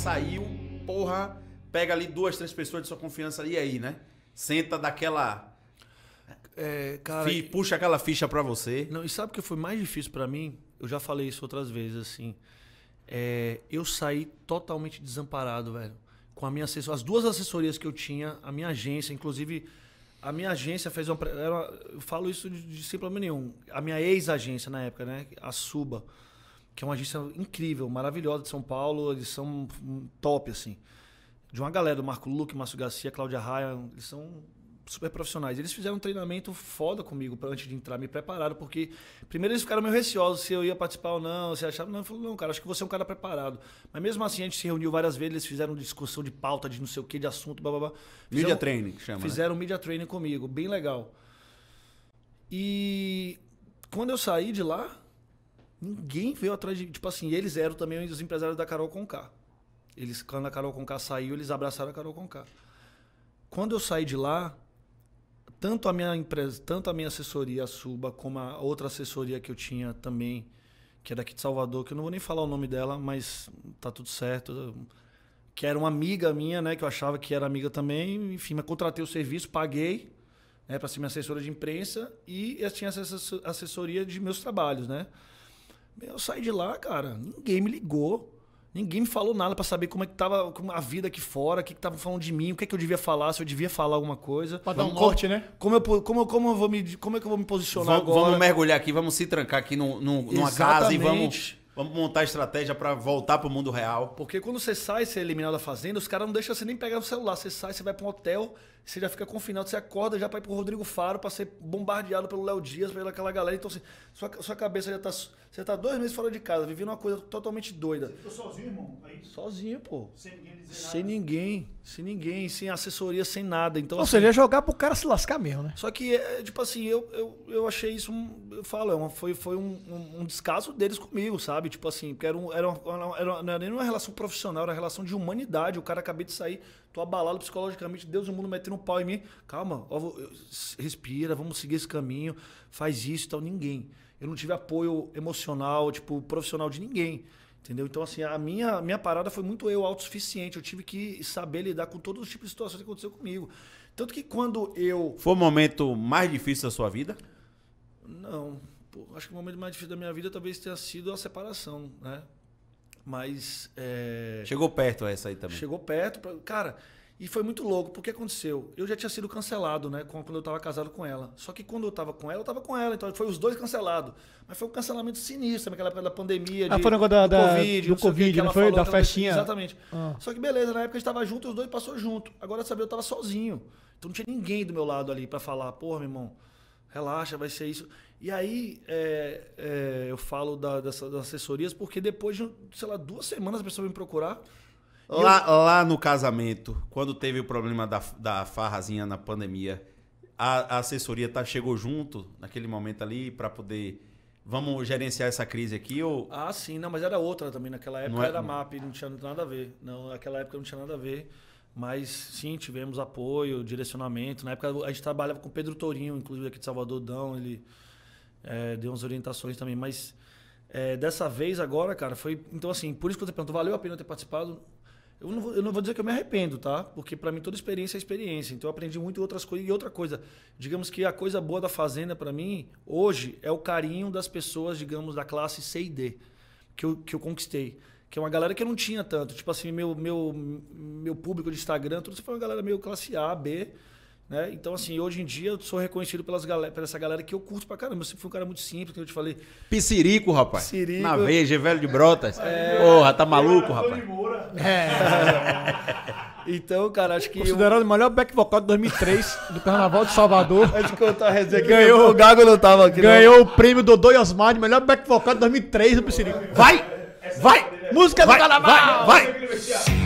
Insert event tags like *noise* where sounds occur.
saiu, porra, pega ali duas, três pessoas de sua confiança e aí, né? Senta daquela. É, cara, puxa aquela ficha para você. Não, e sabe o que foi mais difícil para mim? Eu já falei isso outras vezes, assim. É, eu saí totalmente desamparado, velho. Com a minha assessor, as duas assessorias que eu tinha, a minha agência, inclusive a minha agência fez uma. Era, eu falo isso de, de sem nenhum. A minha ex-agência na época, né? A Suba que é uma agência incrível, maravilhosa de São Paulo, eles são top, assim. De uma galera, do Marco Luque, Márcio Garcia, Cláudia Raia, eles são super profissionais. Eles fizeram um treinamento foda comigo pra, antes de entrar, me prepararam, porque primeiro eles ficaram meio receosos se eu ia participar ou não, se achavam. Não, eu falei, não, cara, acho que você é um cara preparado. Mas mesmo assim, a gente se reuniu várias vezes, eles fizeram discussão de pauta, de não sei o que, de assunto, blá blá blá. Fizeram, media training, chama. Né? Fizeram né? media training comigo, bem legal. E quando eu saí de lá, Ninguém veio atrás de. Tipo assim, eles eram também os empresários da Carol Conká. Eles, quando a Carol Conká saiu, eles abraçaram a Carol Conká. Quando eu saí de lá, tanto a minha empresa, tanto a minha assessoria a Suba, como a outra assessoria que eu tinha também, que é daqui de Salvador, que eu não vou nem falar o nome dela, mas tá tudo certo. Que era uma amiga minha, né? Que eu achava que era amiga também. Enfim, mas contratei o serviço, paguei, né? Pra ser minha assessora de imprensa. E eu tinha essa assessoria de meus trabalhos, né? Eu saí de lá, cara, ninguém me ligou. Ninguém me falou nada para saber como é que tava a vida aqui fora, o que tava falando de mim, o que é que eu devia falar, se eu devia falar alguma coisa. Pra dar um corte, né? Como eu, como, como, eu vou me, como é que eu vou me posicionar vamos, agora? Vamos mergulhar aqui, vamos se trancar aqui no, no, numa Exatamente. casa e vamos Vamos montar estratégia para voltar para o mundo real. Porque quando você sai, e é eliminado da fazenda, os caras não deixam você nem pegar o celular. Você sai, você vai para um hotel, você já fica confinado, você acorda já para ir para Rodrigo Faro, para ser bombardeado pelo Léo Dias, pelaquela galera. Então, assim, sua, sua cabeça já tá. Você está dois meses fora de casa, vivendo uma coisa totalmente doida. Você ficou sozinho, irmão? Aí? É sozinho, pô. Sem ninguém dizer nada. Sem ninguém, sem ninguém, sem assessoria, sem nada. Então, Ou assim, seja, é jogar pro cara se lascar mesmo, né? Só que, é, tipo assim, eu, eu, eu achei isso, um, eu falo, é foi, foi um, um, um descaso deles comigo, sabe? Tipo assim, porque era, um, era, uma, era, não era nem uma relação profissional, era uma relação de humanidade. O cara acabei de sair, tô abalado psicologicamente, Deus do mundo metendo um pau em mim. Calma, ó, respira, vamos seguir esse caminho, faz isso e tal. Ninguém. Eu não tive apoio emocional, tipo, profissional de ninguém. Entendeu? Então, assim, a minha, minha parada foi muito eu autossuficiente. Eu tive que saber lidar com todos os tipos de situações que aconteceu comigo. Tanto que quando eu. Foi o momento mais difícil da sua vida? Não. Pô, acho que o momento mais difícil da minha vida talvez tenha sido a separação, né? Mas. É... Chegou perto essa aí também. Chegou perto. Pra... Cara, e foi muito louco, porque aconteceu? Eu já tinha sido cancelado, né? Quando eu tava casado com ela. Só que quando eu tava com ela, eu tava com ela. Então foi os dois cancelados. Mas foi um cancelamento sinistro, naquela época da pandemia. Ah, de, ah, foi o negócio da, do Covid, do Covid, que, não foi? Falou, da festinha. exatamente. Ah. Só que beleza, na época a gente tava junto, os dois passou junto. Agora, sabe, eu tava sozinho. Então não tinha ninguém do meu lado ali para falar, porra, meu irmão relaxa, vai ser isso. E aí é, é, eu falo da, dessa, das assessorias, porque depois de, sei lá, duas semanas a pessoa vem procurar. Lá, eu... lá no casamento, quando teve o problema da, da farrazinha na pandemia, a, a assessoria tá, chegou junto naquele momento ali para poder. Vamos gerenciar essa crise aqui ou. Ah, sim, não, mas era outra também. Naquela época não é? era MAP, não tinha nada a ver. Não, naquela época não tinha nada a ver. Mas sim, tivemos apoio, direcionamento. Na época a gente trabalhava com o Pedro Torinho, inclusive aqui de Salvador Dão, ele é, deu umas orientações também. Mas é, dessa vez agora, cara, foi. Então, assim, por isso que eu te pergunto, valeu a pena ter participado? Eu não, vou, eu não vou dizer que eu me arrependo, tá? Porque para mim toda experiência é experiência. Então eu aprendi muito outras coisas. E outra coisa, digamos que a coisa boa da Fazenda para mim, hoje, é o carinho das pessoas, digamos, da classe C e D, que eu, que eu conquistei que é uma galera que eu não tinha tanto. Tipo assim, meu, meu, meu público de Instagram, tudo isso foi uma galera meio classe A, B. Né? Então, assim, hoje em dia eu sou reconhecido pelas galera, por essa galera que eu curto pra caramba. Eu sempre fui um cara muito simples, que eu te falei. Piscirico, rapaz. Pissirico. Na veja, velho de brotas. É... Porra, tá maluco, rapaz? É. *laughs* Então, cara, acho que. Considerado eu... o melhor back vocal de 2003 do Carnaval de Salvador. Antes de contar a resenha, ganhou. O Gago não tava aqui. Ganhou não. o prêmio Dodô e Osmar de melhor back vocal de 2003 do Piscirico. Vai! Vai! É Música do vai, vai. vai.